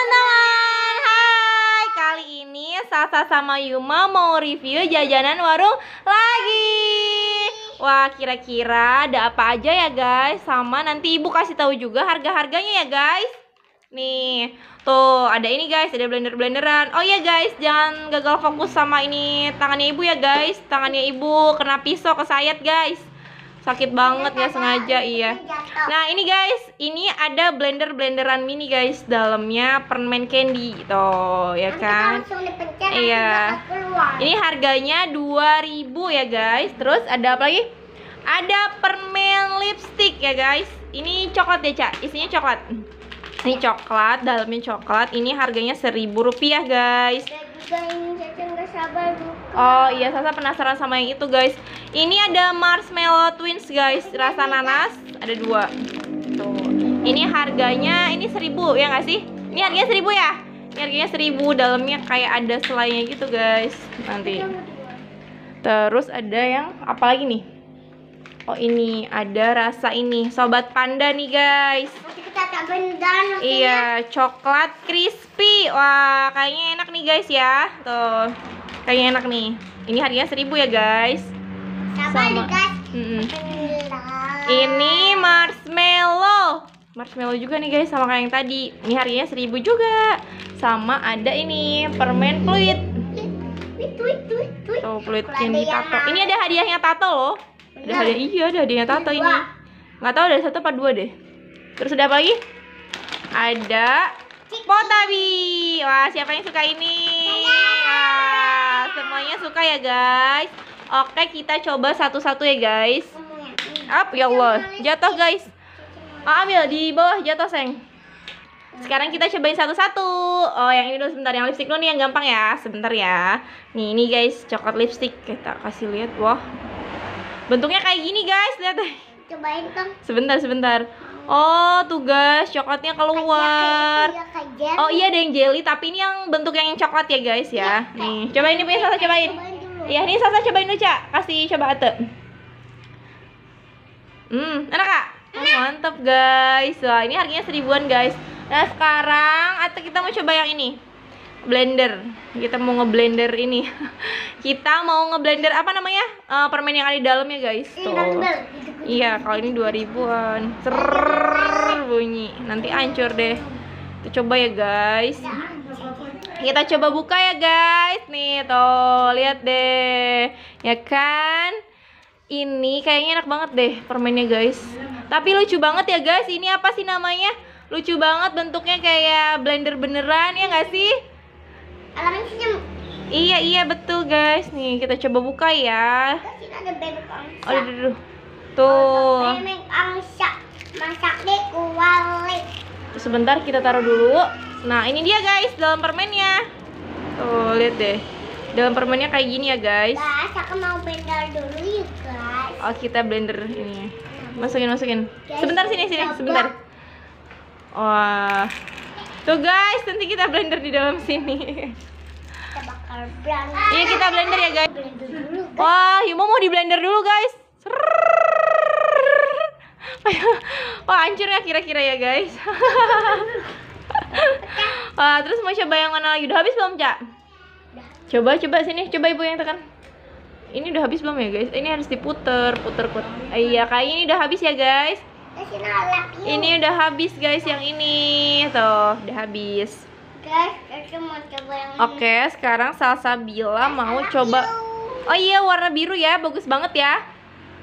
teman-teman Hai, kali ini Sasa sama Yuma mau review jajanan warung lagi Wah, kira-kira ada apa aja ya guys Sama nanti ibu kasih tahu juga harga-harganya ya guys Nih, tuh ada ini guys, ada blender-blenderan Oh iya guys, jangan gagal fokus sama ini tangannya ibu ya guys Tangannya ibu kena pisau kesayat guys sakit banget ya sengaja iya nah ini guys ini ada blender blenderan mini guys dalamnya permen candy gitu ya kan iya ini harganya 2000 ya guys terus ada apa lagi ada permen lipstick ya guys ini coklat ya cak isinya coklat ini coklat dalamnya coklat ini harganya seribu rupiah guys ini Oh iya, Sasa penasaran sama yang itu guys. Ini ada marshmallow twins guys, rasa nanas. Ada dua. Tuh. Ini harganya ini seribu ya nggak sih? Ini harganya seribu ya? Ini harganya seribu, dalamnya kayak ada selainnya gitu guys. Nanti. Terus ada yang apa lagi nih? Oh ini ada rasa ini sobat panda nih guys. iya coklat crispy. Wah kayaknya enak nih guys ya. Tuh kayaknya enak nih ini harganya seribu ya guys sama, ini marshmallow marshmallow juga nih guys sama kayak yang tadi ini harganya seribu juga sama ada ini permen fluid tuh fluid yang ditato ini ada hadiahnya tato loh ada hadiah iya ada hadiahnya tato ini nggak tahu ada satu apa dua deh terus ada apa lagi ada potabi wah siapa yang suka ini semuanya suka ya guys Oke kita coba satu-satu ya guys Up ya Allah Jatuh guys oh, Ambil di bawah jatuh seng Sekarang kita cobain satu-satu Oh yang ini dulu sebentar Yang lipstick dulu nih yang gampang ya Sebentar ya Nih ini guys coklat lipstick Kita kasih lihat Wah Bentuknya kayak gini guys Lihat deh Cobain dong Sebentar sebentar Oh, tuh guys, coklatnya keluar. Iya, ya, oh iya ada yang jelly, tapi ini yang bentuk yang coklat ya guys ya. Iya, nih, coba ini punya Sasa cobain. Iya, ini Sasa cobain dulu, Cak. Kasih coba Ate. Hmm, enak Kak? Oh, mantap guys. Wah, ini harganya seribuan guys. Nah, sekarang Ate kita mau coba yang ini. Blender. Kita mau ngeblender ini. kita mau ngeblender apa namanya? Uh, permen yang ada di dalam ya guys. Tuh iya kalau ini 2000-an bunyi nanti hancur deh kita coba ya guys kita coba buka ya guys nih tuh lihat deh ya kan ini kayaknya enak banget deh permennya guys tapi lucu banget ya guys ini apa sih namanya lucu banget bentuknya kayak blender beneran ya nggak sih iya iya betul guys nih kita coba buka ya oh, aduh, aduh. Tuh. Sebentar kita taruh dulu. Nah, ini dia guys dalam permennya. Tuh, lihat deh. Dalam permennya kayak gini ya, guys. Guys, aku mau blender dulu ya, guys. Oh, kita blender ini. Ya. Nah, masukin, masukin. Sebentar sini, sini, sebentar. Wah. Tuh guys, nanti kita blender di dalam sini. Kita bakal blender. Iya, kita blender ya, guys. Wah, Yuma mau di blender dulu, guys. Serrr. Wah hancur ya kira-kira ya guys Wah terus mau coba yang mana lagi? Udah habis belum Cak? Coba coba sini, coba ibu yang tekan Ini udah habis belum ya guys? Ini harus diputer, puter, puter eh, Iya kayak ini udah habis ya guys Ini udah habis guys yang ini Tuh udah habis Oke, sekarang salsa bilang mau coba Oh iya warna biru ya, bagus banget ya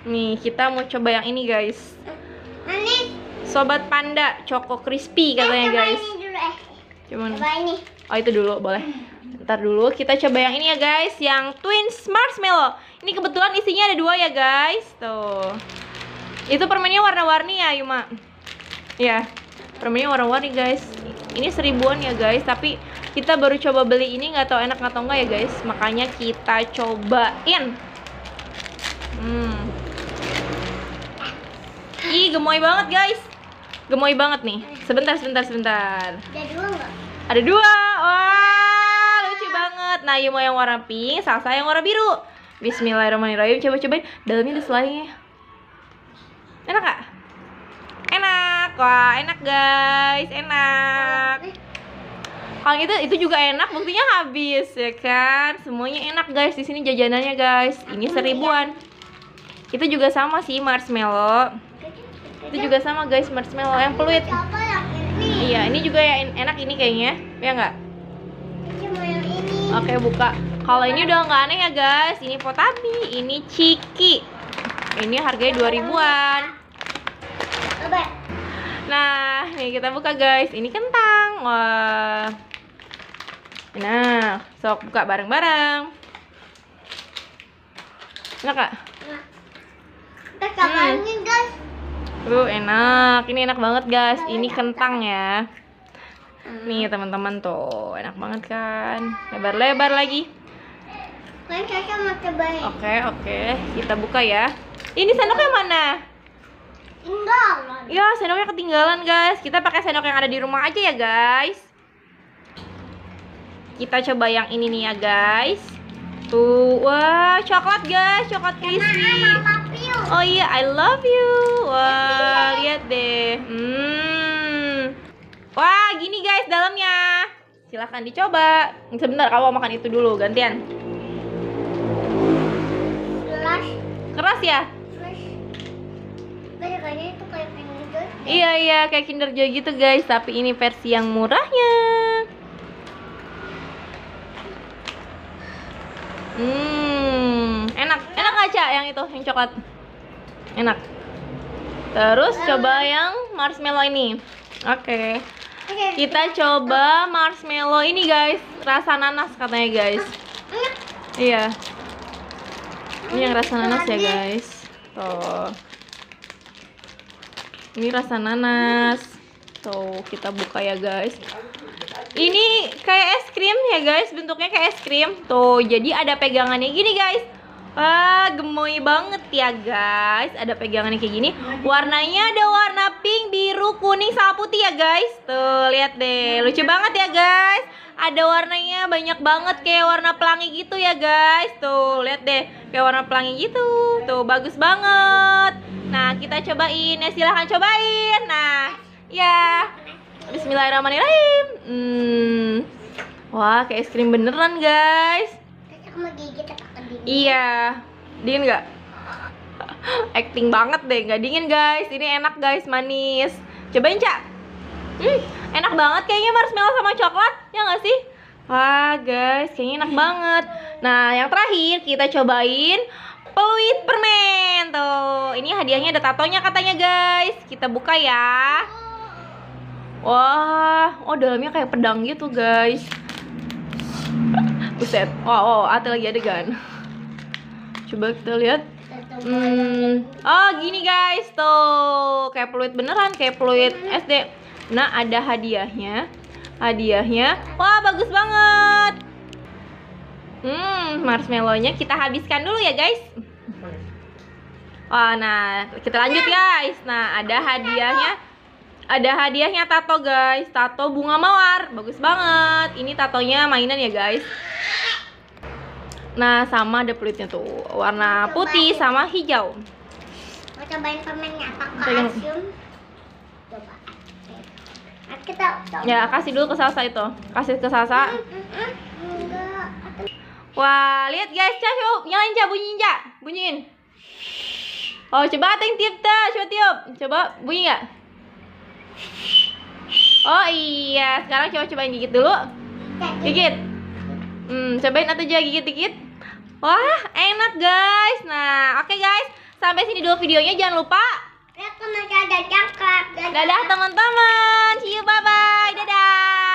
Nih, kita mau coba yang ini guys. Ini. Sobat Panda Choco Crispy eh, katanya eh, coba guys. Ini dulu, eh. Cuman. Coba ini. Oh itu dulu boleh. Ntar dulu kita coba yang ini ya guys, yang Twins Marshmallow. Ini kebetulan isinya ada dua ya guys, tuh. Itu permennya warna-warni ya Yuma. Ya, permennya warna-warni guys. Ini seribuan ya guys, tapi kita baru coba beli ini nggak tahu enak atau enggak ya guys. Makanya kita cobain. Hmm gemoy banget guys Gemoy banget nih Sebentar, sebentar, sebentar Ada dua nggak? Ada dua Wah, lucu banget Nah, mau yang warna pink, Salsa yang warna biru Bismillahirrahmanirrahim Coba cobain Dalamnya ada selainnya. Enak gak? Enak Wah, enak guys Enak kalau gitu itu juga enak buktinya habis ya kan semuanya enak guys di sini jajanannya guys ini seribuan itu juga sama sih marshmallow itu juga sama guys marshmallow yang peluit iya ini juga ya enak ini kayaknya ya nggak oke buka kalau ini udah nggak aneh ya guys ini potabi ini ciki ini harganya dua ribuan nah ini kita buka guys ini kentang wah nah sok buka bareng-bareng enak kak? Enak. Kita hmm. guys. Tuh enak. Ini enak banget guys. Ini kentang ya. Nih hmm. teman-teman tuh enak banget kan. Lebar-lebar lagi. Kan oke oke. Okay. Kita buka ya. Ini sendoknya mana? Tinggalan. Ya sendoknya ketinggalan guys. Kita pakai sendok yang ada di rumah aja ya guys. Kita coba yang ini nih ya guys. Tuh, wah coklat guys, coklat crispy. Oh iya, I love you. Wah, lihat deh. Hmm. Wah, gini guys dalamnya. Silahkan dicoba. Sebentar, kamu makan itu dulu, gantian. Keras. Ya? Keras ya? Iya, iya, kayak Kinder Joy gitu guys. Tapi ini versi yang murahnya. Hmm nggak yang itu yang coklat enak terus uh. coba yang marshmallow ini oke okay. okay. kita coba marshmallow ini guys rasa nanas katanya guys uh. iya ini yang rasa nanas ya guys tuh ini rasa nanas tuh kita buka ya guys ini kayak es krim ya guys bentuknya kayak es krim tuh jadi ada pegangannya gini guys Wah, gemoy banget ya guys. Ada pegangannya kayak gini. Warnanya ada warna pink, biru, kuning, sama putih ya guys. Tuh, lihat deh. Lucu banget ya guys. Ada warnanya banyak banget kayak warna pelangi gitu ya guys. Tuh, lihat deh. Kayak warna pelangi gitu. Tuh, bagus banget. Nah, kita cobain. Ya, silahkan cobain. Nah, ya. Bismillahirrahmanirrahim. Hmm. Wah, kayak es krim beneran guys. aku mau gigit dingin. Iya. Dingin nggak? Acting banget deh, nggak dingin guys. Ini enak guys, manis. Cobain cak. Hmm, enak banget kayaknya marshmallow sama coklat, ya nggak sih? Wah guys, kayaknya enak banget. Nah, yang terakhir kita cobain peluit permen tuh. Ini hadiahnya ada tatonya katanya guys. Kita buka ya. Wah, oh dalamnya kayak pedang gitu guys. Buset. Wow, wow, ada lagi adegan coba kita lihat hmm. oh gini guys tuh kayak peluit beneran kayak peluit SD nah ada hadiahnya hadiahnya wah bagus banget hmm marshmallownya kita habiskan dulu ya guys Wah, oh, nah kita lanjut guys. Nah, ada hadiahnya. Ada hadiahnya tato guys, tato bunga mawar. Bagus banget. Ini tatonya mainan ya guys. Nah, sama ada pelitnya tuh. Warna Coba putih sama hijau. Mau cobain permennya apa asium? Coba. Kita Ya, kasih dulu ke Sasa itu. Kasih ke Sasa. Mm, mm, mm. Wah, lihat guys, cah yuk. Nyalain cah bunyi cah. Bunyiin. Oh, coba ting tiup tuh. coba tiup. Coba bunyi nggak? Oh iya, sekarang coba cobain gigit dulu. Gigit. Hmm, cobain atau aja gigit-gigit. Wah, enak guys. Nah, oke okay guys. Sampai sini dulu videonya. Jangan lupa Dadah teman-teman. See you bye-bye. Dadah.